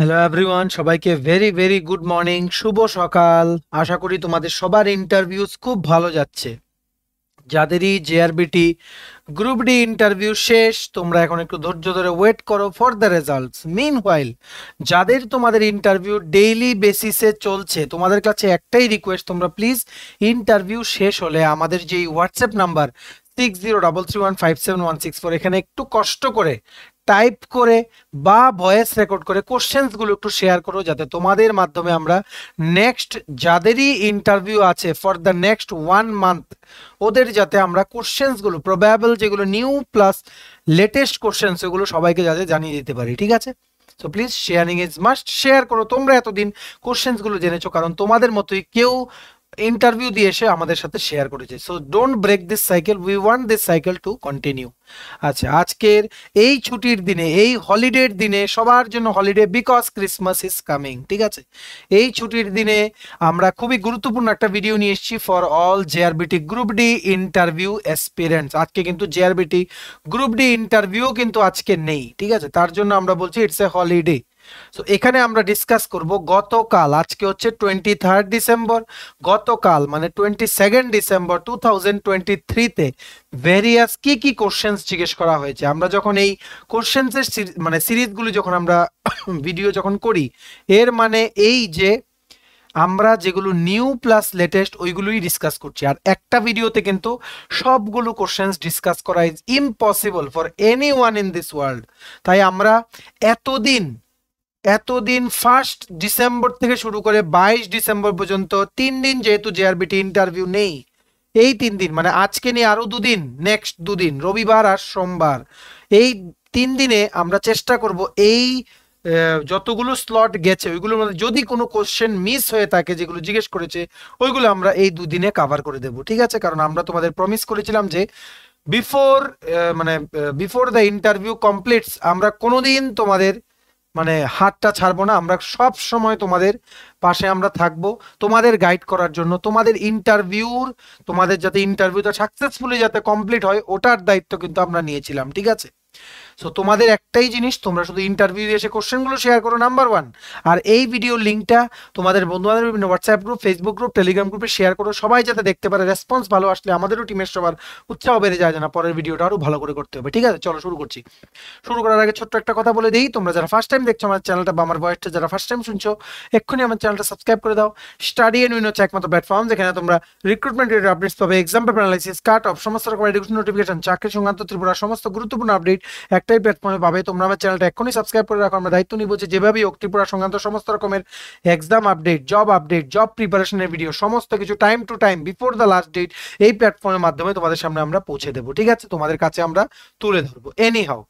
Hello everyone সবাইকে very very good morning শুভ সকাল আশা করি তোমাদের সবার ইন্টারভিউস খুব ভালো যাচ্ছে যাদেরই জেআরবিটি গ্রুপ ডি ইন্টারভিউ শেষ তোমরা এখন একটু ধৈর্য ধরে ওয়েট করো for the results meanwhile যাদের তোমাদের ইন্টারভিউ ডেইলি বেসিসে চলছে তোমাদের কাছে একটাই রিকোয়েস্ট তোমরা প্লিজ ইন্টারভিউ শেষ হলে আমাদের যেই WhatsApp number six zero double three one five seven one six four এখানে একটু কষ্ট করে টাইপ করে বা ভয়েস রেকর্ড করে কোশ্চেন্সগুলো একটু শেয়ার করো যাতে তোমাদের মাধ্যমে আমরা নেক্সট যাদেরই ইন্টারভিউ আছে for the next one month ওদের যাতে আমরা কোশ্চেন্সগুলো প্রবাবল যেগুলো নিউ প্লাস লেটেস্ট কোশ্চেন্স ওগুলো সবাইকে যাতে জানিয়ে দিতে পারি ঠিক আছে so please sharing is must share করো তোমরা এতদিন কোশ্চেন্সগুলো জেনেছো কারণ তোমাদের মতোই কেউ ইন্টারভিউ দিয়ে এসে আমাদের সাথে শেয়ার করেছে so don't break this cycle we want this cycle to continue আচ্ছা আজকের এই ছুটির দিনে এই হলিডের দিনে সবার জন্য holiday because Christmas is coming ঠিক আছে এই ছুটির দিনে আমরা খুবই গুরুত্বপূর্ণ একটা ভিডিও নিয়ে এসেছি for all JRBT group D interview experience আজকে কিন্তু জেআরবিটি গ্রুপ ডি ইন্টারভিউ কিন্তু আজকে নেই ঠিক আছে তার জন্য আমরা বলছি ইটস এ হলিডে সো এখানে আমরা ডিসকাস করব গতকাল আজকে হচ্ছে টোয়েন্টি থার্ড ডিসেম্বর গতকাল মানে twenty second December two thousand twenty থ্রিতে ভেরিয়াস কি কি কোশ্চেন্স জিজ্ঞেস করা হয়েছে আমরা যখন এই কোশ্চেন্সের মানে সিরিজগুলি যখন আমরা ভিডিও যখন করি এর মানে এই যে আমরা যেগুলো নিউ প্লাস লেটেস্ট ওইগুলোই ডিসকাস করছি আর একটা ভিডিওতে কিন্তু সবগুলো কোশ্চেন্স ডিসকাস করা is impossible for anyone in this world তাই আমরা এতদিন এতদিন ফার্স্ট ডিসেম্বর থেকে শুরু করে বাইশ ডিসেম্বর পর্যন্ত তিন দিন যেহেতু জেআরবিটি ইন্টারভিউ নেই এই তিন দিন মানে আজকে নিয়ে আরও দুদিন নেক্সট দুদিন রবিবার আর সোমবার এই তিন দিনে আমরা চেষ্টা করব এই যতগুলো স্লট গেছে ওইগুলোর মধ্যে যদি কোনো কোশ্চেন মিস হয়ে থাকে যেগুলো জিজ্ঞেস করেছে ওইগুলো আমরা এই দুদিনে কাভার করে দেব ঠিক আছে কারণ আমরা তোমাদের প্রমিস করেছিলাম যে বিফোর মানে বিফোর দ্য ইন্টারভিউ কমপ্লিটস আমরা কোনোদিন তোমাদের মানে হাতটা ছাড়বো না আমরা সব সময় তোমাদের পাশে আমরা থাকব তোমাদের গাইড করার জন্য তোমাদের ইন্টারভিউর তোমাদের যাতে ইন্টারভিউটা সাকসেসফুলি যাতে কমপ্লিট হয় ওটার দায়িত্ব কিন্তু আমরা নিয়েছিলাম ঠিক আছে সো তোমাদের একটাই জিনিস তোমরা শুধু ইন্টারভিউ এসে কোশ্চেনগুলো শেয়ার করো নাম্বার ওয়ান আর এই ভিডিও লিঙ্কটা তোমাদের বন্ধুবান্ধব বিভিন্ন WhatsApp group Facebook group Telegram গ্রুপে শেয়ার করো সবাই যাতে দেখতে পারে রেসপন্স ভালো আসলে আমাদেরও টিমের সবার উৎসাহ বেড়ে যায় না পরের ভিডিওটা আরও ভালো করে করতে হবে ঠিক আছে চলো শুরু করছি শুরু করার আগে ছোট্ট একটা কথা বলে দিই তোমরা যারা ফার্স্ট টাইম দেখছো আমার চ্যানেলটা বা আমার বয়সটা যারা ফার্স্ট টাইম শুনছো এক্ষুনি আমার চ্যানেলটা সাবস্ক্রাইব করে দাও স্টাডি এন উইন হচ্ছে একমাত্র প্ল্যাটফর্ম যেখানে তোমরা রিক্রুটমেন্ট রিলেটেড আপডেটস পাবে example paper analysis cut off সমস্ত রকম এডুকেশন নোটিফিকেশন চাকরি সংক্রান্ত ত্রিপুরা সমস্ত গুরুত্বপূর্ণ আপডেট এক একটাই প্ল্যাটফর্মে পাবে তোমরা আমার চ্যানেলটা এখনই সাবস্ক্রাইব করে রাখো আমরা দায়িত্ব নিব যে যেভাবেই হোক ত্রিপুরা সংক্রান্ত সমস্ত রকমের exam update job update job প্রিপারেশনের ভিডিও সমস্ত কিছু time to time before the last date এই প্ল্যাটফর্মের মাধ্যমে তোমাদের সামনে আমরা পৌঁছে দেবো ঠিক আছে তোমাদের কাছে আমরা তুলে ধরবো এনি হাও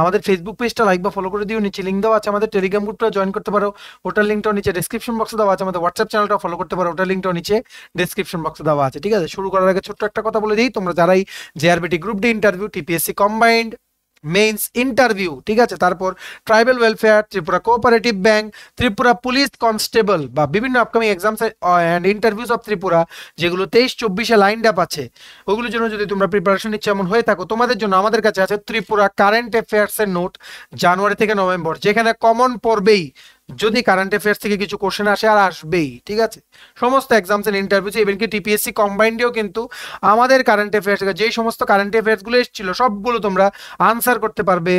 আমাদের ফেসবুক পেজটা লাইক বা ফলো করে দিও নিচে লিঙ্ক দেওয়া আছে আমাদের টেলিগ্রাম গ্রুপটা জয়েন করতে পারো ওটার লিঙ্কটাও নিচে ডিসক্রিপশন বক্সে দেওয়া আছে আমাদের হোয়াটসঅ্যাপ চ্যানেলটা ফলো করতে পারো ওটার লিঙ্কটাও নিচে ডিসক্রিপশন বক্সে দেওয়া আছে ঠিক আছে শুরু করার আগে ছোট্ট একটা কথা বলে দিই তোমরা যারাই JRBT group D interview TPSC combined mains interview ঠিক আছে তারপর tribal welfare Tripura cooperative bank Tripura police constable বা বিভিন্ন upcoming exams and interviews of Tripura যেগুলো তেইশ চব্বিশে লাইন আপ আছে ওগুলোর জন্য যদি তোমরা প্রিপারেশন নিচ্ছে এমন হয়ে থাকো তোমাদের জন্য আমাদের কাছে আছে ত্রিপুরা কারেন্ট অ্যাফেয়ার্সের নোট জানুয়ারি থেকে নভেম্বর যেখানে কমন পড়বেই যদি কারেন্ট অ্যাফেয়ার্স থেকে কিছু কোশ্চেন আসে আর আসবেই ঠিক আছে সমস্ত এক্সামস এর ইন্টারভিউ ইভেনকি টিপিএসসি কম্বাইন্ডেও কিন্তু আমাদের কারেন্ট অ্যাফেয়ার্স যেই সমস্ত কারেন্ট অ্যাফেয়ার্সগুলো এসেছিল সবগুলো তোমরা আনসার করতে পারবে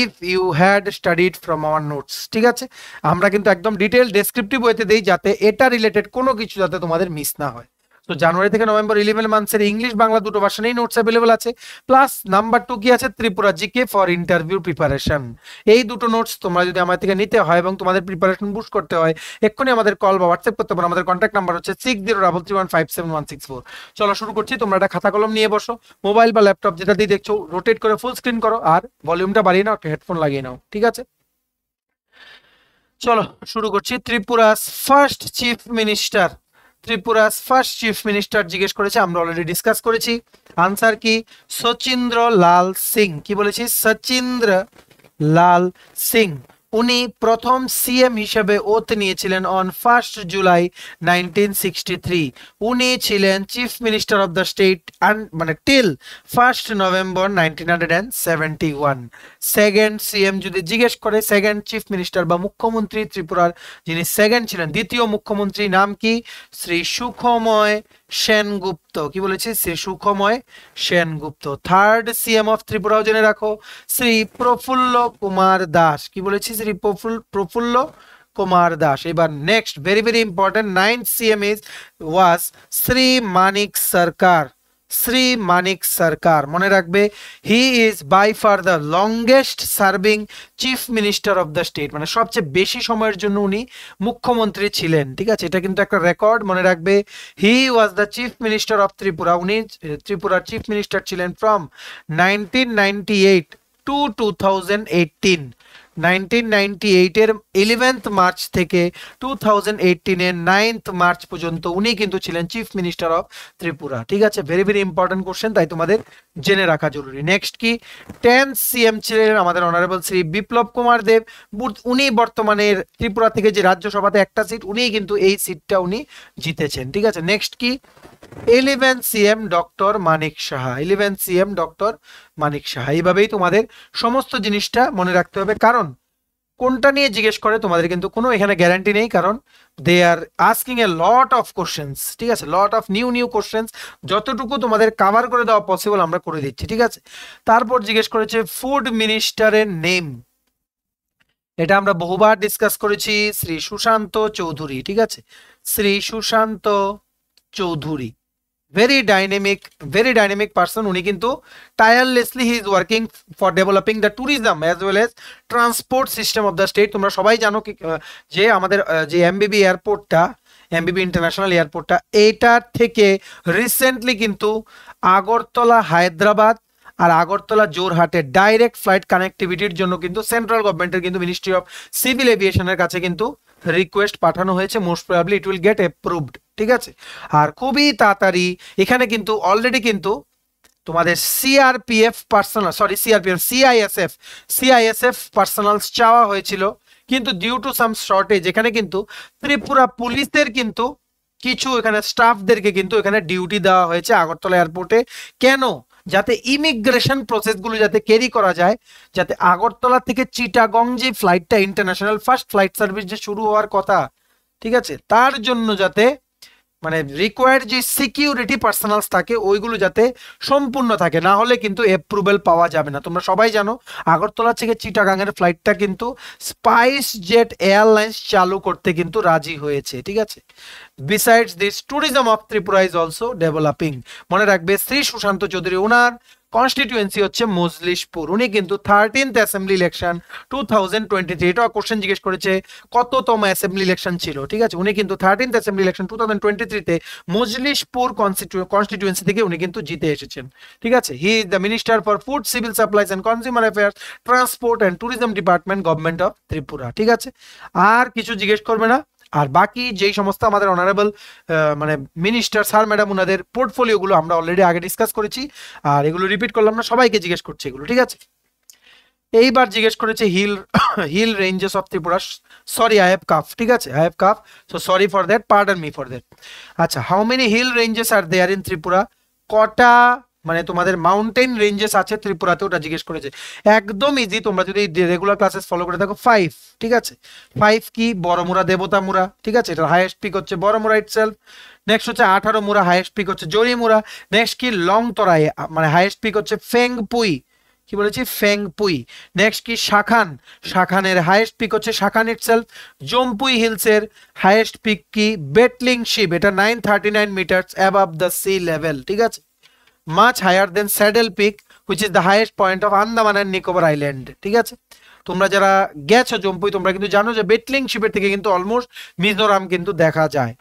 if you had studied from our notes ঠিক আছে আমরা কিন্তু একদম ডিটেল ডেসক্রিপটিভ হইতে দিই যাতে এটা রিলেটেড কোনো কিছু যাতে তোমাদের মিস না হয় তো জানুয়ারি থেকে নভেম্বর ইলেভেন মান্থের ইংলিশ বাংলা দুটো ভাষণেই নোটস অ্যাভেলেবল আছে প্লাস নাম্বার টু কি আছে Tripura GK for interview preparation এই দুটো নোটস তোমরা যদি আমার থেকে নিতে হয় এবং তোমাদের প্রিপারেশন বুস্ট করতে হয় এক্ষুনি আমাদের কল বা হোয়াটসঅ্যাপ করতে পারো আমাদের কন্ট্যাক্ট নাম্বার হচ্ছে six zero double three one five seven one six four চলো শুরু করছি তোমরা একটা খাতা কলম নিয়ে বসো মোবাইল বা ল্যাপটপ যেটা দিয়ে দেখছো রোটেট করে ফুল স্ক্রিন করো আর ভলিউমটা বাড়িয়ে নাও হেডফোন লাগিয়ে নাও ঠিক আছে চলো শুরু করছি Tripura first chief minister Tripura first chief minister জিজ্ঞেস করেছে আমরা অলরেডি ডিসকাস করেছি আনসার কি সচিন্দ্র লাল সিং কি বলেছি সচিন্দ্র লাল সিং উনি প্রথম সিএম হিসেবে ওথ নিয়েছিলেন অন ফার্স্ট জুলাই নাইনটিন উনি ছিলেন chief minister of the state মানে till first November second CM যদি জিজ্ঞেস করে সেকেন্ড চিফ মিনিস্টার বা মুখ্যমন্ত্রী ত্রিপুরার যিনি সেকেন্ড ছিলেন দ্বিতীয় মুখ্যমন্ত্রী নাম কি শ্রী সুখময় সেনগুপ্ত কি বলেছে Shri Sukhamoy Sengupta third CM of ত্রিপুরাও জেনে রাখো শ্রী প্রফুল্ল কুমার দাস কি বলেছি শ্রী প্রফুল প্রফুল্ল কুমার দাস এবার next very very important nine CM is was Shri Manik Sarkar Shri Manik Sarkar মনে রাখবে he is by far the longest serving chief minister of the state মানে সবচেয়ে বেশি সময়ের জন্য উনি মুখ্যমন্ত্রী ছিলেন ঠিক আছে এটা কিন্তু একটা রেকর্ড মনে রাখবে he was the chief minister of Tripura উনি ত্রিপুরার চিফ মিনিস্টার ছিলেন from nineteen ninety eight to two thousand eighteen nineteen ninety এইটের ইলেভেন্থ মার্চ থেকে টু থাউজেন্ড এইটিনের নাইনথ মার্চ পর্যন্ত উনি কিন্তু ছিলেন চিফ মিনিস্টার অফ ত্রিপুরা ঠিক আছে ভেরি ভেরি ইম্পর্টেন্ট কোশ্চেন তাই তোমাদের জেনে রাখা জরুরি নেক্সট কি টেন সিএম ছিলেন আমাদের অনারেবল শ্রী বিপ্লব কুমার দেব উনি বর্তমানের ত্রিপুরা থেকে যে রাজ্যসভাতে একটা সিট উনি কিন্তু এই সিটটা উনি জিতেছেন ঠিক আছে নেক্সট কি eleven CM doctor Manik Saha eleven CM doctor Manik Saha এইভাবেই তোমাদের সমস্ত জিনিসটা মনে রাখতে হবে কারণ কোনটা নিয়ে জিজ্ঞেস করে তোমাদের কিন্তু কোনো এখানে গ্যারান্টি নেই কারণ they are asking a lot of questions ঠিক আছে lot of new new questions যতটুকু তোমাদের কাভার করে দেওয়া পসিবল আমরা করে দিচ্ছি ঠিক আছে তারপর জিজ্ঞেস করেছে ফুড মিনিস্টারের নেম এটা আমরা বহুবার ডিসকাস করেছি শ্রী সুশান্ত চৌধুরী ঠিক আছে Shri Sushanta Chowdhury very dynamic very dynamic person উনি কিন্তু tirelessly he is working for developing the tourism as well as transport system of the state তোমরা সবাই জানো যে আমাদের যে এমবিবি এয়ারপোর্টটা এমবিবি ইন্টারন্যাশনাল এয়ারপোর্টটা এইটার থেকে রিসেন্টলি কিন্তু আগরতলা হায়দ্রাবাদ আর আগরতলা জোরহাটে ডাইরেক্ট ফ্লাইট কানেক্টিভিটির জন্য কিন্তু সেন্ট্রাল গভর্নমেন্টের কিন্তু মিনিস্ট্রি অফ সিভিল এভিয়েশনের কাছে কিন্তু রিকোয়েস্ট পাঠানো হয়েছে most probably it will get approved ঠিক আছে আর খুবই তাড়াতাড়ি এখানে কিন্তু অলরেডি কিন্তু তোমাদের CRPF personal sorry CRPF CISF CISF personals চাওয়া হয়েছিল কিন্তু ডিউ টু সাম শর্টেজ এখানে কিন্তু ত্রিপুরা পুলিশের কিন্তু কিছু এখানে স্টাফদেরকে কিন্তু এখানে ডিউটি দেওয়া হয়েছে আগরতলা এয়ারপোর্টে কেন যাতে ইমিগ্রেশন প্রসেসগুলো যাতে ক্যারি করা যায় যাতে আগরতলা থেকে চিটাগং যে ফ্লাইটটা ইন্টারন্যাশনাল ফার্স্ট ফ্লাইট সার্ভিস যে শুরু হওয়ার কথা ঠিক আছে তার জন্য যাতে মানে রিকোয়ার্ড যে সিকিউরিটি পার্সোনালস থাকে ওইগুলো যাতে সম্পূর্ণ থাকে না হলে কিন্তু অ্যাপ্রুভেল পাওয়া যাবে না তোমরা সবাই জানো আগরতলা থেকে চিটাগাংয়ের ফ্লাইটটা কিন্তু স্পাইস জেট এয়ারলাইন্স চালু করতে কিন্তু রাজি হয়েছে ঠিক আছে besides this tourism of Tripura is also developing মনে রাখবে শ্রী সুশান্ত চৌধুরী ওনার কনস্টিটিউয়েন্সি হচ্ছে মজলিশপুর উনি কিন্তু thirteenth assembly election two thousand twenty three এটা কোশ্চেন জিজ্ঞেস করেছে কততম অ্যাসেম্বলি ইলেকশন ছিল ঠিক আছে উনি কিন্তু thirteenth assembly election two thousand twenty থ্রিতে মজলিশপুর কনস্টিটিউয়েন্সি থেকে উনি কিন্তু জিতে এসেছেন ঠিক আছে he is the minister for food civil supplies and consumer affairs transport and tourism department government of Tripura ঠিক আছে আর কিছু জিজ্ঞেস করবে না আর বাকি যেই সমস্ত আমাদের অনারেবল মানে মিনিস্টার স্যার ম্যাডাম ওনাদের পোর্টফোলিওগুলো আমরা অলরেডি আগে ডিসকাস করেছি আর এগুলো রিপিট করলাম না সবাইকে জিজ্ঞেস করছি এগুলো ঠিক আছে এইবার জিজ্ঞেস করেছে hill hill ranges of Tripura sorry I have cough ঠিক আছে I have cough so sorry for that pardon me for that আচ্ছা how many hill ranges are there in Tripura কটা মানে তোমাদের মাউন্টেন রেঞ্জেস আছে ত্রিপুরাতে ওটা জিজ্ঞেস করেছে একদম ইজি তোমরা যদি রেগুলার ক্লাসেস ফলো করে থাকো ফাইভ ঠিক আছে ফাইভ কি বড়মুরা দেবতামুরা ঠিক আছে এটা হায়েস্ট পিক হচ্ছে বড়মুরা ইট নেক্সট হচ্ছে আঠারো মুরা হায়েস্ট পিক হচ্ছে জরিমুরা নেক্সট কি লং তরাই মানে হায়েস্ট পিক হচ্ছে ফেংপুই কি বলেছি ফেংপুই নেক্সট কি শাখান শাখানের হায়েস্ট পিক হচ্ছে শাখান সেলফ জম্পুই হিলসের হায়েস্ট পিক কি বেটলিং শিপ এটা nine thirty nine meter above the sea level ঠিক আছে much higher than Saddle Peak which is the highest point of Andaman and Nicobar island ঠিক আছে তোমরা যারা গেছো জম্পুই তোমরা কিন্তু জানো যে বেটলিং শিপের থেকে কিন্তু অলমোস্ট মিজোরাম কিন্তু দেখা যায়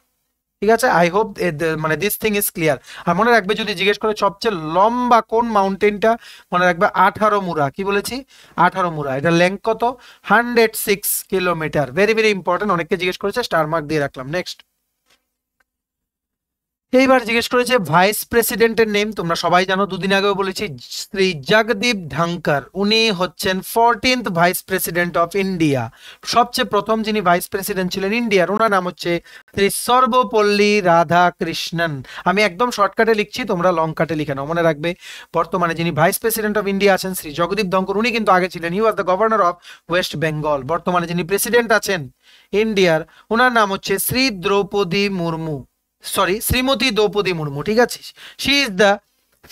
ঠিক আছে আই হোপ মানে দিস থিং ইজ ক্লিয়ার আর মনে রাখবে যদি জিজ্ঞেস করে সবচেয়ে লম্বা কোন মাউন্টেনটা মনে রাখবে আঠারো মুরা কি বলেছি আঠারো মুরা এটা লেন্থ কত hundred six kilometer very very important অনেককে জিজ্ঞেস করেছে স্টার মার্ক দিয়ে রাখলাম নেক্সট এইবার জিজ্ঞেস করেছে ভাইস প্রেসিডেন্টের নেম তোমরা সবাই জানো দুদিন আগেও বলেছি শ্রী জগদীপ ধাঙ্কর উনি হচ্ছেন fourteenth vice president of India সবচেয়ে প্রথম যিনি ভাইস প্রেসিডেন্ট ছিলেন ইন্ডিয়ার ওনার নাম হচ্ছে শ্রী সর্বপল্লী রাধা কৃষ্ণন আমি একদম শর্টকাটে লিখছি তোমরা লং কাটে লিখে নাও মনে রাখবে বর্তমানে যিনি ভাইস প্রেসিডেন্ট অফ ইন্ডিয়া আছেন শ্রী জগদীপ ধঙ্কর উনি কিন্তু আগে ছিলেন you are the governor of West Bengal বর্তমানে যিনি প্রেসিডেন্ট আছেন ইন্ডিয়ার ওনার নাম হচ্ছে শ্রী দ্রৌপদী মুর্মু সরি শ্রীমতী দ্রৌপদী মুর্মু ঠিক আছে she is the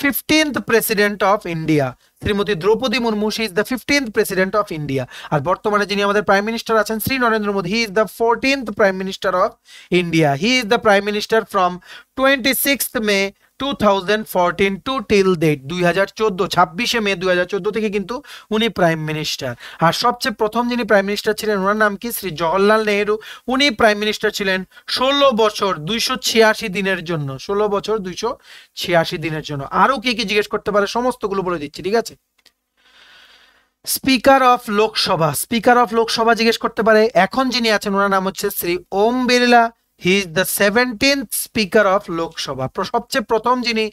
fifteenth president of India Shrimati Droupadi Murmu she is the fifteenth president of India আর বর্তমানে যিনি আমাদের প্রাইম মিনিস্টার আছেন Shri Narendra Modi he is the fourteenth prime minister of India he is the prime minister from twenty sixth May two thousand fourteen to till date দুই হাজার চোদ্দো ছাব্বিশে মে দুই হাজার চোদ্দো থেকে কিন্তু উনি প্রাইম মিনিস্টার আর সবচেয়ে প্রথম যিনি প্রাইম মিনিস্টার ছিলেন ওনার নাম কি শ্রী জওহরলাল নেহেরু উনি প্রাইম মিনিস্টার ছিলেন ষোলো বছর দুইশো ছিয়াশি দিনের জন্য ষোলো বছর দুইশো ছিয়াশি দিনের জন্য আরও কি কি জিজ্ঞেস করতে পারে সমস্তগুলো বলে দিচ্ছি ঠিক আছে speaker of Lok Sabha speaker of Lok Sabha জিজ্ঞেস করতে পারে এখন যিনি আছেন ওনার নাম হচ্ছে Shri Om Birla he is the seventeen speaker of Lok Sabha সবচেয়ে প্রথম যিনি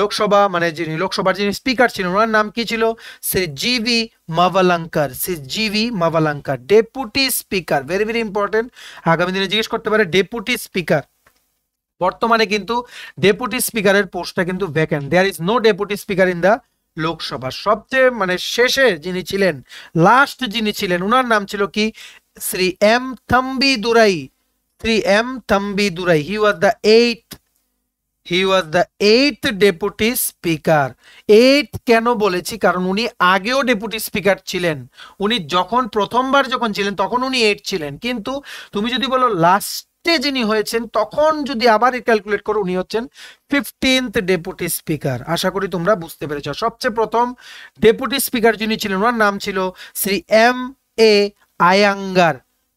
লোকসভা মানে, মানে যিনি লোকসভার যিনি স্পিকার ছিলেন ওনার নাম কি ছিল Shri G V Mavalankar Shri G V Mavalankar deputy speaker very very important আগামী দিনে জিজ্ঞেস করতে পারে ডেপুটি স্পিকার বর্তমানে কিন্তু ডেপুটি স্পিকারের পোস্টটা কিন্তু vacant there is no deputy speaker in the Lok Sabha সবচেয়ে মানে শেষে যিনি ছিলেন লাস্ট যিনি ছিলেন ওনার নাম ছিল কি Shri M Thambi Durai 3M Thambi Durai. He was the eighth. He was the eighth deputy speaker eight কেন বলেছি কারণ উনি আগেও ডেপুটি স্পিকার ছিলেন উনি যখন প্রথমবার যখন ছিলেন তখন উনি এইট ছিলেন কিন্তু তুমি যদি বলো লাস্টে যিনি হয়েছেন তখন যদি আবার ক্যালকুলেট করো উনি হচ্ছেন ফিফটিন্থ ডেপুটি স্পিকার আশা করি তোমরা বুঝতে পেরেছ সবচেয়ে প্রথম ডেপুটি স্পিকার যিনি ছিলেন ওনার নাম ছিল Shri M A Ayyangar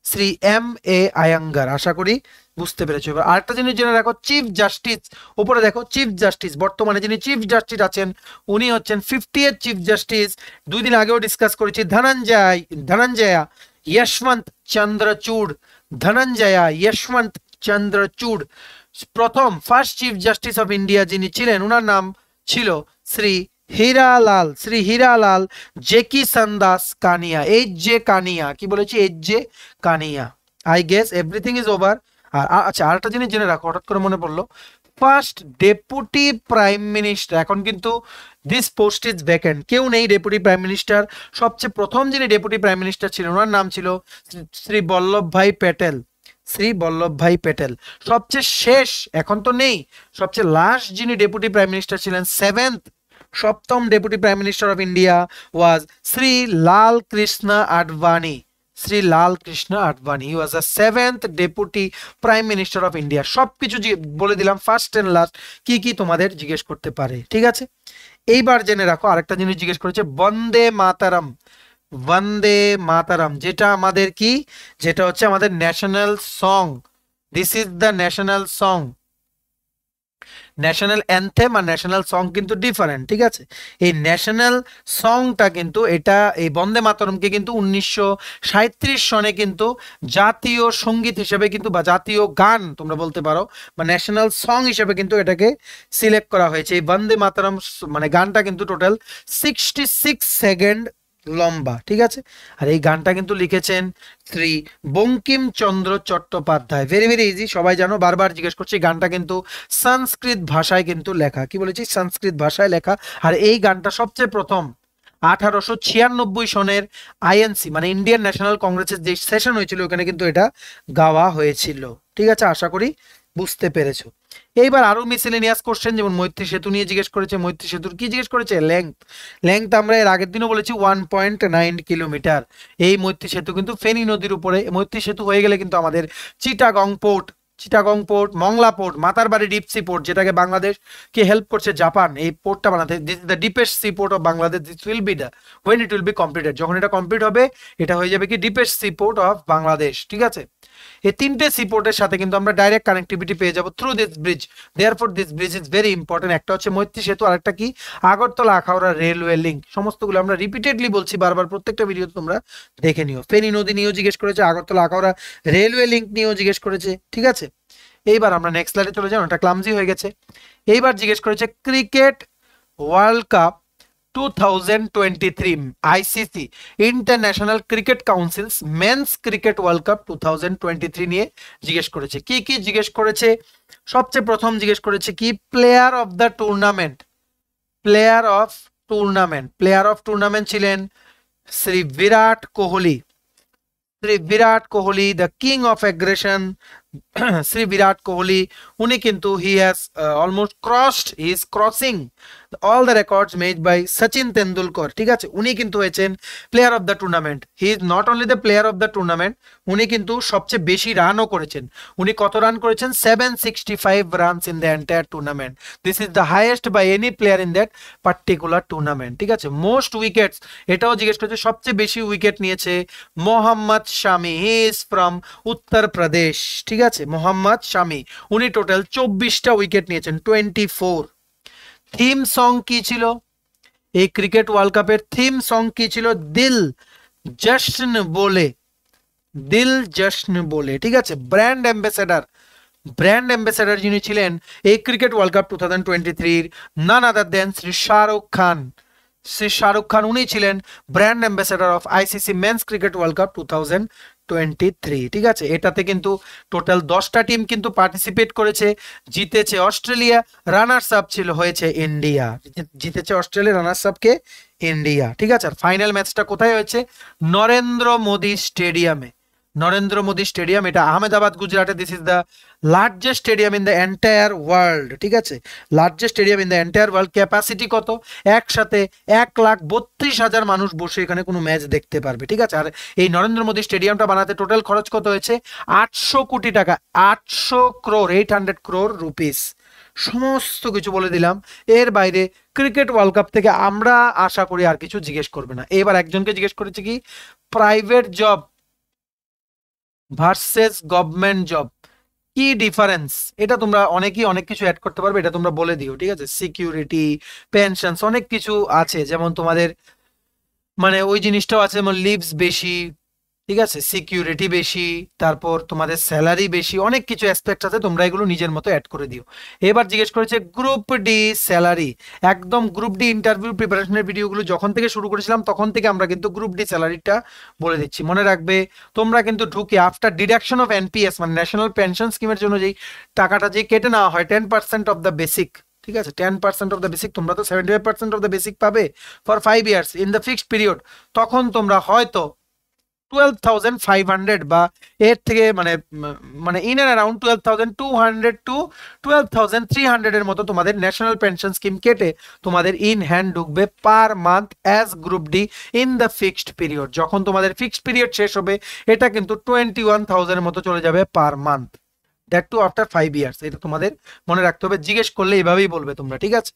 Shri M A Ayyangar আশা করি বুঝতে পেরেছো এবার আরেকটা জিনিস জেনে রাখো চিফ জাস্টিস উপরে দেখো চিফ জাস্টিস বর্তমানে যিনি চিফ জাস্টিস আছেন উনি হচ্ছেন ফিফটি এর চিফ জাস্টিস দুই দিন আগেও ডিসকাস করেছি ধনঞ্জয় ধনঞ্জয়া যশবন্ত চন্দ্রচূড় ধনঞ্জয়া যশবন্ত চন্দ্রচূড় প্রথম first chief justice of India যিনি ছিলেন ওনার নাম ছিল Shri Hiralal Shri Hiralal Jekisundas Kania H J Kania কি বলেছি H J Kania I guess everything is over আর আচ্ছা আরেকটা জিনিস জেনে রাখো হঠাৎ করে মনে পড়লো ফার্স্ট ডেপুটি প্রাইম মিনিস্টার এখন কিন্তু দিস পোস্ট ইজ ভ্যাকেন্ট কেউ নেই ডেপুটি প্রাইম মিনিস্টার সবচেয়ে প্রথম যিনি ডেপুটি প্রাইম মিনিস্টার ছিলেন ওনার নাম ছিল শ্রী বল্লভভাই প্যাটেল শ্রী বল্লভভাই প্যাটেল সবচেয়ে শেষ এখন তো নেই সবচেয়ে লাস্ট যিনি ডেপুটি প্রাইম মিনিস্টার ছিলেন সেভেন্থ সপ্তম deputy prime minister of India was Shri Lal Krishna Advani Shri Lal Krishna Advani was the seventh deputy prime minister of India সব কিছু বলে দিলাম ফার্স্ট অ্যান্ড লাস্ট কি কি তোমাদের জিজ্ঞেস করতে পারে ঠিক আছে এইবার জেনে রাখো আরেকটা জিনিস জিজ্ঞেস করেছে বন্দে মাতারাম বন্দে মাতারাম যেটা আমাদের কি যেটা হচ্ছে আমাদের national song this is the national song national anthem আর ন্যাশনাল সং কিন্তু ডিফারেন্ট ঠিক আছে এই ন্যাশনাল সংটা কিন্তু এটা এই বন্দে মাতরমকে কিন্তু উনিশশো সনে কিন্তু জাতীয় সঙ্গীত হিসেবে কিন্তু বা জাতীয় গান তোমরা বলতে পারো বা ন্যাশনাল সং হিসেবে কিন্তু এটাকে সিলেক্ট করা হয়েছে এই বন্দে মাতরম মানে গানটা কিন্তু টোটাল সিক্সটি সিক্স সেকেন্ড লম্বা ঠিক আছে আর এই গানটা কিন্তু লিখেছেন Shri Bankimchandra Chattopadhyay very very easy সবাই জানো বারবার জিজ্ঞেস করছি গানটা কিন্তু সংস্কৃত ভাষায় কিন্তু লেখা কি বলেছি সংস্কৃত ভাষায় লেখা আর এই গানটা সবচেয়ে প্রথম আঠারোশো ছিয়ানব্বই সনের আইএনসি মানে ইন্ডিয়ান ন্যাশনাল কংগ্রেসের যে সেশন হয়েছিল ওখানে কিন্তু এটা গাওয়া হয়েছিল ঠিক আছে আশা করি বুঝতে পেরেছো এইবার আরও মিসেলেনিয়াস কোশ্চেন যেমন মৈত্রী সেতু নিয়ে জিজ্ঞেস করেছে মৈত্রী সেতুর কি জিজ্ঞেস করেছে লেংথ লেংথ আমরা এর আগের দিনও বলেছি ওয়ান পয়েন্ট নাইন কিলোমিটার এই মৈত্রী সেতু কিন্তু ফেনী নদীর উপরে মৈত্রী সেতু হয়ে গেলে কিন্তু আমাদের Chittagong port Chittagong port Mongla port Matarbari deep sea port যেটাকে বাংলাদেশ কে হেল্প করছে জাপান এই পোর্টটা বানাতে this the deepest sea port of Bangladesh this will be the when it will be completed যখন এটা কমপ্লিট হবে এটা হয়ে যাবে কি deepest sea port of Bangladesh ঠিক আছে এই তিনটে সিপোর্টের সাথে কিন্তু আমরা ডাইরেক্ট কানেক্টিভিটি পেয়ে যাব through this bridge there for this bridge is very important একটা হচ্ছে মৈত্রী সেতু আর একটা কি আগরতলা আখাউড়া রেলওয়ে লিঙ্ক সমস্তগুলো আমরা রিপিটেডলি বলছি বারবার প্রত্যেকটা ভিডিওতে তোমরা দেখে নিও ফেনী নদী নিয়েও জিজ্ঞেস করেছে আগরতলা আখাউড়া রেলওয়ে লিঙ্ক নিয়েও জিজ্ঞেস করেছে ঠিক আছে এইবার আমরা নেক্সট লাইনে চলে যাই ওটা ক্লামজি হয়ে গেছে এইবার জিজ্ঞেস করেছে cricket world cup 2023 ICC international cricket council's men's cricket world cup 2023 নিয়ে জিজ্ঞেস করেছে কি কি জিজ্ঞেস করেছে সবচেয়ে প্রথম জিজ্ঞেস করেছে কি player of the tournament player of tournament player of tournament ছিলেন Shri Virat Kohli Shri Virat Kohli the king of aggression Shri Virat Kohli উনি কিন্তু he has almost crossed he is crossing all the records made by Sachin Tendulkar ঠিক আছে উনি কিন্তু হয়েছেন player of the tournament he is not only the player of the tournament উনি কিন্তু সবচেয়ে বেশি রানও করেছেন উনি কত রান করেছেন seven sixty five runs in the entire tournament this is the highest by any player in that particular tournament ঠিক আছে মোস্ট উইকেটস এটাও জিজ্ঞেস করছে সবচেয়ে বেশি উইকেট নিয়েছে Mohammed Shami he is from Uttar Pradesh ঠিক আছে মোহাম্মদ শামি উনি টোটাল চব্বিশটা উইকেট নিয়েছেন টোয়েন্টি ফোর থিম সং কি ছিল এই ক্রিকেট ওয়ার্ল্ড কাপের থিম সং কি ছিল দিল জশ্ন বলে দিল জশ্ন বলে ঠিক আছে ব্র্যান্ড অ্যাম্বাসেডার ব্র্যান্ড অ্যাম্বাসেডার যিনি ছিলেন এই cricket world cup two thousand twenty থ্রির নান আদার দেন শ্রী শাহরুখ খান শ্রী শাহরুখ খান উনি ছিলেন brand ambassador of ICC men's cricket world cup two thousand twenty three ঠিক আছে এটাতে কিন্তু টোটাল দশটা টিম কিন্তু পার্টিসিপেট করেছে জিতেছে অস্ট্রেলিয়া রানার্স আপ ছিল হয়েছে ইন্ডিয়া জিতেছে অস্ট্রেলিয়া রানার্স আপকে ইন্ডিয়া ঠিক আছে আর ফাইনাল ম্যাচটা কোথায় হয়েছে নরেন্দ্র মোদী স্টেডিয়ামে নরেন্দ্র মোদী স্টেডিয়াম এটা আহমেদাবাদ গুজরাটে this is the largest stadium in the entire world ঠিক আছে largest stadium in the entire world capacity কত একসাথে এক লাখ বত্রিশ হাজার মানুষ বসে এখানে কোনো ম্যাচ দেখতে পারবে ঠিক আছে আর এই নরেন্দ্র মোদী স্টেডিয়ামটা বানাতে টোটাল খরচ কত হয়েছে আটশো কোটি টাকা আটশো crore eight hundred crore rupees সমস্ত কিছু বলে দিলাম এর বাইরে ক্রিকেট ওয়ার্ল্ড কাপ থেকে আমরা আশা করি আর কিছু জিজ্ঞেস করবে না এবার একজনকে জিজ্ঞেস করেছে কি private job versus government job কি ডিফারেন্স এটা তোমরা অনেকেই অনেক কিছু অ্যাড করতে পারবে এটা তোমরা বলে দিও ঠিক আছে সিকিউরিটি পেনশনস অনেক কিছু আছে যেমন তোমাদের মানে ওই জিনিসটাও আছে যেমন লিভস বেশি ঠিক আছে সিকিউরিটি বেশি তারপর তোমাদের স্যালারি বেশি অনেক কিছু অ্যাসপেক্ট আছে তোমরা এগুলো নিজের মতো অ্যাড করে দিও এবার জিজ্ঞেস করেছে গ্রুপ ডি স্যালারি একদম গ্রুপ ডি ইন্টারভিউ প্রিপারেশনের ভিডিওগুলো যখন থেকে শুরু করেছিলাম তখন থেকে আমরা কিন্তু গ্রুপ ডি স্যালারিটা বলে দিচ্ছি মনে রাখবে তোমরা কিন্তু ঢুকে আফটার ডিডাকশন অফ এনপিএস মানে ন্যাশনাল পেনশন স্কিমের জন্য যেই টাকাটা যে কেটে নেওয়া হয় ten percent of the basic ঠিক আছে ten percent of the basic তোমরা তো seventy five percent of the basic পাবে for five years in the fixed period তখন তোমরা হয়তো টুয়েলভ থাউজেন্ড ফাইভ হান্ড্রেড বা এর থেকে মানে মানে in and around twelve thousand two hundred to twelve thousand three হান্ড্রেডের মতো তোমাদের ন্যাশনাল পেনশন স্কিম কেটে তোমাদের ইন হ্যান্ড ঢুকবে per month as group D in the fixed period যখন তোমাদের ফিক্সড পিরিয়ড শেষ হবে এটা কিন্তু টোয়েন্টি ওয়ান থাউজেন্ডের মতো চলে যাবে per month that too after five years এটা তোমাদের মনে রাখতে হবে জিজ্ঞেস করলে এইভাবেই বলবে তোমরা ঠিক আছে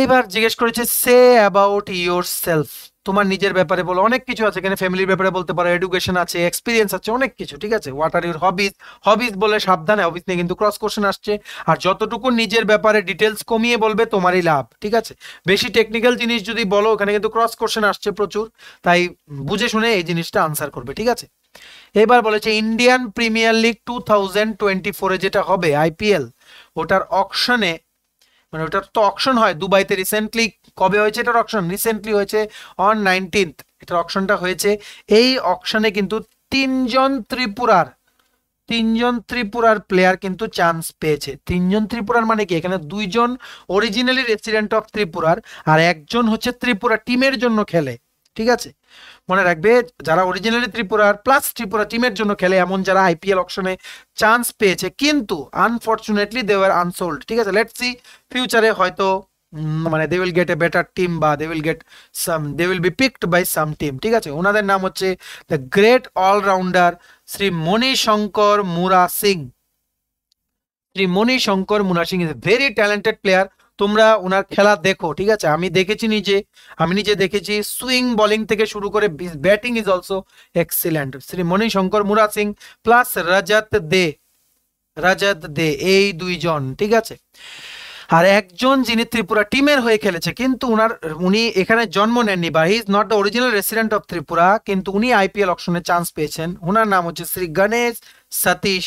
এইবার জিজ্ঞেস করেছে সে অ্যাবাউট ইয়োর সেলফ তোমার নিজের ব্যাপারে বলো অনেক কিছু আছে এখানে ফ্যামিলির ব্যাপারে বলতে পারো এডুকেশন আছে এক্সপিরিয়েন্স আছে অনেক কিছু ঠিক আছে what are your hobbies hobbies বলে সাবধানে হবিজ নিয়ে কিন্তু ক্রস কোশ্চেন আসছে আর যতটুকু নিজের ব্যাপারে ডিটেলস কমিয়ে বলবে তোমারই লাভ ঠিক আছে বেশি টেকনিক্যাল জিনিস যদি বলো ওখানে কিন্তু ক্রস কোশ্চেন আসছে প্রচুর তাই বুঝে শুনে এই জিনিসটা আনসার করবে ঠিক আছে এবার বলেছে Indian premier league two thousand twenty ফোরে যেটা হবে আইপিএল ওটার অকশনে মানে ওটা তো অকশন হয় দুবাইতে রিসেন্টলি কবে হয়েছে এটার অকশন রিসেন্টলি হয়েছে অন নাইনটিন্থ এটার অকশনটা হয়েছে এই অকশনে কিন্তু তিনজন ত্রিপুরার তিনজন ত্রিপুরার প্লেয়ার কিন্তু চান্স পেয়েছে তিনজন ত্রিপুরার মানে কি এখানে দুইজন অরিজিনালি রেসিডেন্ট অফ ত্রিপুরার আর একজন হচ্ছে ত্রিপুরা টিমের জন্য খেলে ঠিক আছে মনে রাখবে যারা অরিজিনালি ত্রিপুরার প্লাস ত্রিপুরা টিমের জন্য খেলে এমন যারা আইপিএল অপশনে চান্স পেয়েছে কিন্তু আনফর্চুনেটলি দে ওয়ার আনসোল্ড ঠিক আছে লেটস সি ফিউচারে হয়তো মানে they will get a better team বা they will get some they will be picked by some team ঠিক আছে ওনাদের নাম হচ্ছে the great allrounder Shri Manishankar Shankar Mura Singh Shri Manishankar Shankar Mura Singh is a very talented player তোমরা ওনার খেলা দেখো ঠিক আছে আমি দেখেছি নিজে আমি নিজে দেখেছি সুইং বলিং থেকে শুরু করে batting is also excellent Shri Mani Shankar Mura Singh plus Rajat Dey Rajat Dey এই দুইজন ঠিক আছে আর একজন যিনি ত্রিপুরা টিমের হয়ে খেলেছে কিন্তু উনার উনি এখানে জন্ম নেননি বা he is not the original resident of Tripura কিন্তু উনি আইপিএল অপশনে চান্স পেয়েছেন ওনার নাম হচ্ছে Shri Ganesh Satish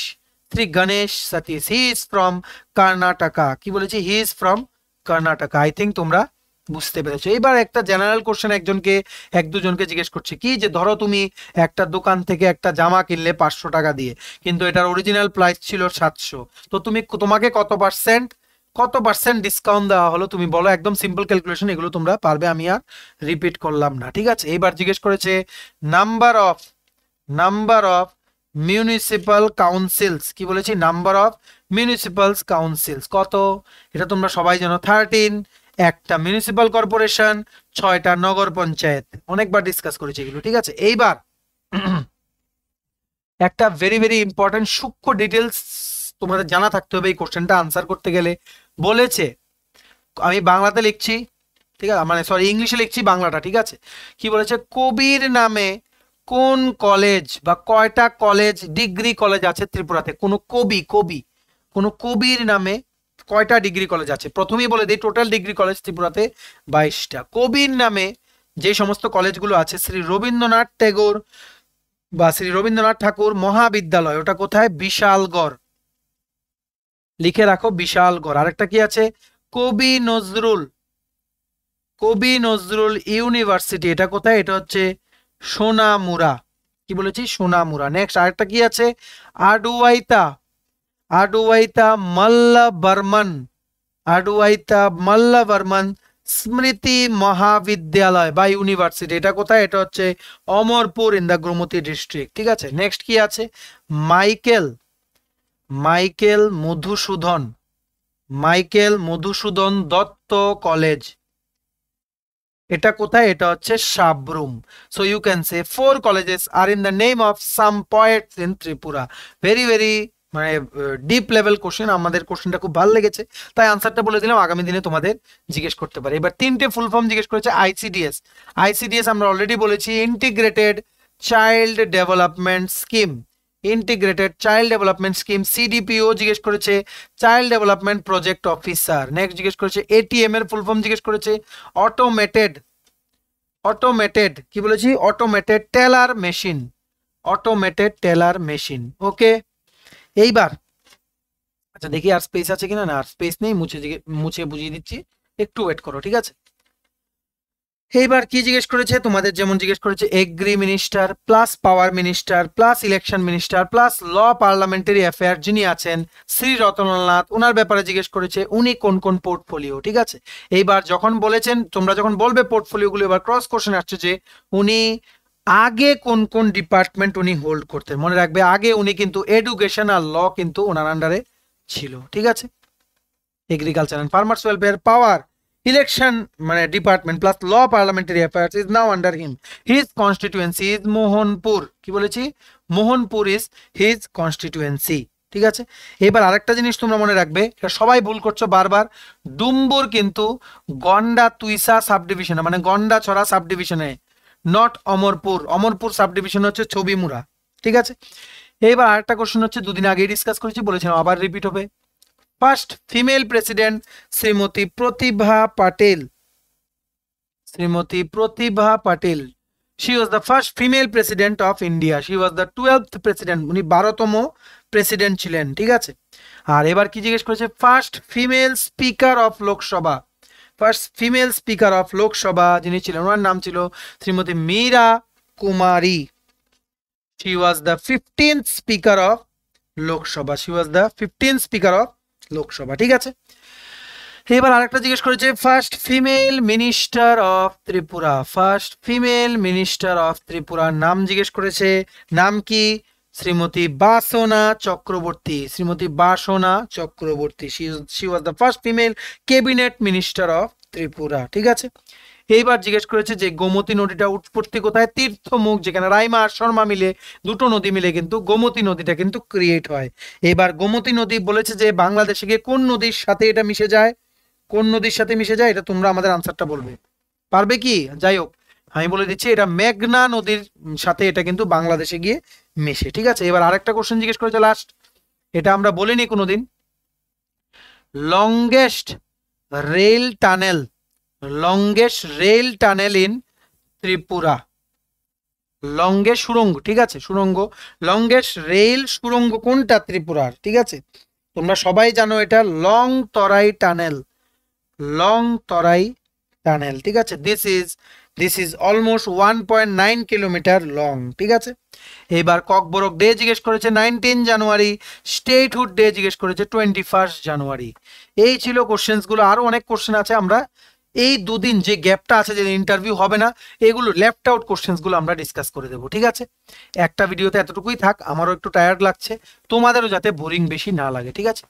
Shri Ganesh Satish he is from Karnataka কি বলেছি he is from Karnataka I think তোমরা বুঝতে পেরেছো এবার একটা জেনারেল কোশ্চেন একজনকে এক দুজনকে জিজ্ঞেস করছে কি যে ধরো তুমি একটা দোকান থেকে একটা জামা কিনলে পাঁচশো টাকা দিয়ে কিন্তু এটার অরিজিনাল প্রাইস ছিল সাতশো তো তুমি তোমাকে কত পার্সেন্ট কত পার্সেন্ট ডিসকাউন্ট দেওয়া হলো তুমি বলো একদম সিম্পল ক্যালকুলেশন এগুলো তোমরা পারবে আমি আর রিপিট করলাম না ঠিক আছে এইবার জিজ্ঞেস করেছে number of number of municipal councils কি বলেছি নাম্বার অফ মিউনিসিপালস কাউন্সিলস কত এটা তোমরা সবাই জানো থার্টিন একটা মিউনিসিপাল কর্পোরেশন ছয়টা নগর পঞ্চায়েত অনেকবার ডিসকাস করেছি এগুলো ঠিক আছে এইবার একটা ভেরি ভেরি ইম্পর্টেন্ট সূক্ষ্ম ডিটেলস তোমাদের জানা থাকতে হবে এই কোশ্চেনটা আনসার করতে গেলে বলেছে আমি বাংলাতে লিখছি ঠিক আছে মানে সরি ইংলিশে লিখছি বাংলাটা ঠিক আছে কি বলেছে কবির নামে কোন কলেজ বা কয়টা কলেজ ডিগ্রি কলেজ আছে ত্রিপুরাতে কোনো কবি কবি কোনো কবির নামে কয়টা ডিগ্রি কলেজ আছে প্রথমেই বলে দিই টোটাল ডিগ্রি কলেজ ত্রিপুরাতে বাইশটা কবির নামে যে সমস্ত কলেজগুলো আছে শ্রী রবীন্দ্রনাথ টেগোর বা শ্রী রবীন্দ্রনাথ ঠাকুর মহাবিদ্যালয় ওটা কোথায় বিশালগড় লিখে রাখো বিশালগড় আরেকটা কি আছে কবি নজরুল কবি নজরুল ইউনিভার্সিটি এটা কোথায় এটা হচ্ছে সোনামুরা কি বলেছি সোনামুরা নেক্সট আরেকটা কি আছে আডুয়াইতা আডুয়াইতা মাল্লা বর্মন আডুয়াইতা মাল্লা বর্মন স্মৃতি মহাবিদ্যালয় বা ইউনিভার্সিটি এটা কোথায় এটা হচ্ছে Amarpur in the Gomati district ঠিক আছে নেক্সট কি আছে Michael Michael Madhusudan Michael Madhusudan Dutta college এটা কোথায় এটা হচ্ছে Sabroom so you can say four colleges are in the name of some poets in Tripura very very মানে ডিপ লেভেল কোশ্চেন আমাদের কোশ্চেনটা খুব ভালো লেগেছে তাই আনসারটা বলে দিলাম আগামী দিনে তোমাদের জিজ্ঞেস করতে পারে এবার তিনটে ফুল ফর্ম জিজ্ঞেস করেছে আইসিডিএস আইসিডিএস আমরা অলরেডি বলেছি integrated child development scheme integrated child development scheme CDPO জিজ্ঞেস করেছে child development project officer next জিজ্ঞেস করেছে এটিএম এর ফুল ফর্ম জিজ্ঞেস করেছে অটোমেটেড অটোমেটেড কি বলেছি automated teller machine automated teller machine okay এইবার আচ্ছা দেখি আর স্পেস আছে কিনা না আর স্পেস নেই মুছে মুছে বুঝিয়ে দিচ্ছি একটু ওয়েট করো ঠিক আছে এইবার কি জিজ্ঞেস করেছে তোমাদের যেমন জিজ্ঞেস করেছে agri minister plus power minister plus election minister plus law parliamentary affair যিনি আছেন শ্রী রতনলাল ওনার ব্যাপারে জিজ্ঞেস করেছে উনি কোন কোন পোর্টফোলিও ঠিক আছে এইবার যখন বলেছেন তোমরা যখন বলবে পোর্টফোলিওগুলো এবার ক্রস কোশ্চেন আসছে যে উনি আগে কোন কোন ডিপার্টমেন্ট উনি হোল্ড করতেন মনে রাখবে আগে উনি কিন্তু এডুকেশন আর ল কিন্তু ওনার আন্ডারে ছিল ঠিক আছে agriculture and farmers welfare power election মানে department plus law parliamentary affairs is now under him his constituency is Mohanpur কি বলেছি মোহনপুর ইজ হিজ কনস্টিটুয়েন্সি ঠিক আছে এবার আরেকটা জিনিস তোমরা মনে রাখবে এটা সবাই ভুল করছো বারবার ডুম্বুর কিন্তু গন্ডা তুইসা সাবডিভিশনে মানে গন্ডা ছড়া সাবডিভিশনে নট অমরপুর অমরপুর সাবডিভিশন হচ্ছে ছবিমুরা ঠিক আছে এইবার আরেকটা কোশ্চেন হচ্ছে দুদিন আগে ডিসকাস করেছি বলেছিলাম আবার রিপিট হবে first female president Shrimati Pratibha Patel Shrimati Pratibha Patel she was the first female president of India she was the twelve president উনি বারোতম প্রেসিডেন্ট ছিলেন ঠিক আছে আর এবার কি জিজ্ঞেস করেছে first female speaker of Lok Sabha first female speaker of Lok Sabha যিনি ছিলেন ওনার নাম ছিল Shrimati Meira Kumari she was the fifteenth speaker of Lok Sabha she was the fifteenth speaker of Lok Sabha ঠিক আছে এবার আরেকটা জিজ্ঞেস করেছে first female minister of Tripura first female minister of ত্রিপুরার নাম জিজ্ঞেস করেছে নাম কি Shrimati Basana Chakraborty Shrimati Basana Chakraborty she was the first female cabinet minister of Tripura ঠিক আছে এইবার জিজ্ঞেস করেছে যে গোমতী নদীটা উৎপত্তি কোথায় তীর্থমুখ যেখানে রাইমা আর শর্মা মিলে দুটো নদী মিলে কিন্তু গোমতী নদীটা কিন্তু ক্রিয়েট হয় এবার গোমতী নদী বলেছে যে বাংলাদেশে গিয়ে কোন নদীর সাথে এটা মিশে যায় কোন নদীর সাথে মিশে যায় এটা তোমরা আমাদের আনসারটা বলবে পারবে কি যাই হোক আমি বলে দিচ্ছি এটা মেঘনা নদীর সাথে এটা কিন্তু বাংলাদেশে গিয়ে মেশে ঠিক আছে এবার আরেকটা কোশ্চেন জিজ্ঞেস করেছে লাস্ট এটা আমরা বলিনি কোনোদিন longest rail tunnel longest rail tunnel in Tripura লঙ্গে সুরঙ্গ ঠিক আছে সুরঙ্গ লঙ্গেস্ট রেল সুরঙ্গ কোনটা ত্রিপুরার ঠিক আছে তোমরা সবাই জানো এটা Longtharai tunnel Longtharai tunnel ঠিক আছে this is this is almost one point nine kilometer long ঠিক আছে এবার ককবরক ডে জিজ্ঞেস করেছে নাইনটিন জানুয়ারি স্টেটহুড ডে জিজ্ঞেস করেছে টোয়েন্টি ফার্স্ট জানুয়ারি এই ছিল কোশ্চেন্সগুলো আরও অনেক কোশ্চেন আছে আমরা এই দুদিন যে গ্যাপটা আছে যে ইন্টারভিউ হবে না এগুলো লেফট আউট কোশ্চেন্সগুলো আমরা ডিসকাস করে দেবো ঠিক আছে একটা ভিডিওতে এতটুকুই থাক আমারও একটু টায়ার্ড লাগছে তোমাদেরও যাতে বোরিং বেশি না লাগে ঠিক আছে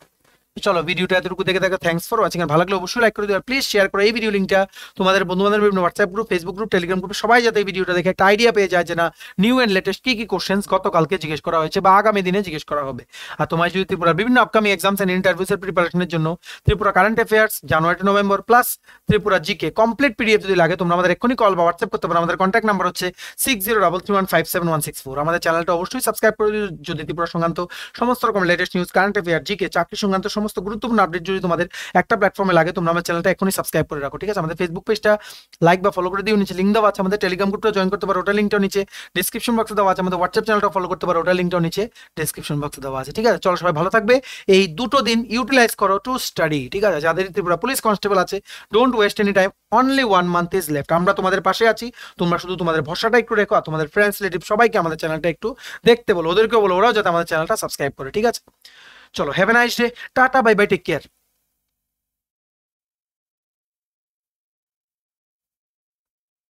চলো ভিডিওটা এতটুকু দেখে থাকো থ্যাংকস ফর ওয়াচিং আর ভালো লাগলে অবশ্যই লাইক করে দিও প্লিজ শেয়ার করো এই ভিডিও লিঙ্কটা তোমাদের বন্ধু বান্ধব বিভিন্ন WhatsApp group Facebook group Telegram গ্রুপে সবাই যাতে এই ভিডিওটা দেখে একটা আইডিয়া পেয়ে যায় যে না নিউ অ্যান্ড লেটেস্ট কি কি কোশ্চেন্স গতকালকে জিজ্ঞেস করা হয়েছে বা আগামী দিনে জিজ্ঞেস করা হবে আর তোমার যদি ত্রিপুরা বিভিন্ন আপকামিং এক্সামস অ্যান্ড ইন্টারভিউসের প্রিপারেশনের জন্য Tripura current affairs January November plus Tripura GK complete PDF যদি লাগে তোমরা আমাদের এক্ষুনি কল বা হোয়াটসঅ্যাপ করতে পারো আমাদের কন্ট্যাক্ট নাম্বার হচ্ছে six zero double three one five seven one six four আমাদের চ্যানেলটা অবশ্যই সাবস্ক্রাইব করে যদি ত্রিপুরা সংক্রান্ত সমস্ত রকম latest news current affair GK চাকরি সংক্রান্ত সমস্ত সমস্ত গুরুত্বপূর্ণ আপডেট যদি তোমাদের একটা প্ল্যাটফর্মে লাগে তোমরা আমার চ্যানেলটা এখনই সাবস্ক্রাইব করে রাখো ঠিক আছে আমাদের ফেসবুক পেজটা লাইক বা ফলো করে দিও নিচে লিঙ্ক দেওয়া আছে আমাদের টেলিগ্রাম গ্রুপটা জয়েন করতে পারো ওটা লিঙ্কটাও নিচে ডিসক্রিপশন বক্সে দেওয়া আছে আমাদের হোয়াটসঅ্যাপ চ্যানেলটা ফলো করতে পারো ওটা লিঙ্কটাও নিচে ডিসক্রিপশন বক্সে দেওয়া আছে ঠিক আছে চলো সবাই ভালো থাকবে এই দুটো দিন ইউটিলাইজ করো টু স্টাডি ঠিক আছে যাদের ত্রিপুরা পুলিশ কনস্টেবল আছে don't waste any time only one month is left আমরা তোমাদের পাশে আছি তোমরা শুধু তোমাদের ভরসাটা একটু রেখো আর তোমাদের ফ্রেন্ডস রিলেটিভ সবাইকে আমাদের চ্যানেলটা একটু দেখতে বলো ওদেরকেও বলো ওরাও যাতে আমাদের চ্যানেলটা সাবস্ক্রাইব করে ঠিক আছে चलो have a nice day tata bye bye take care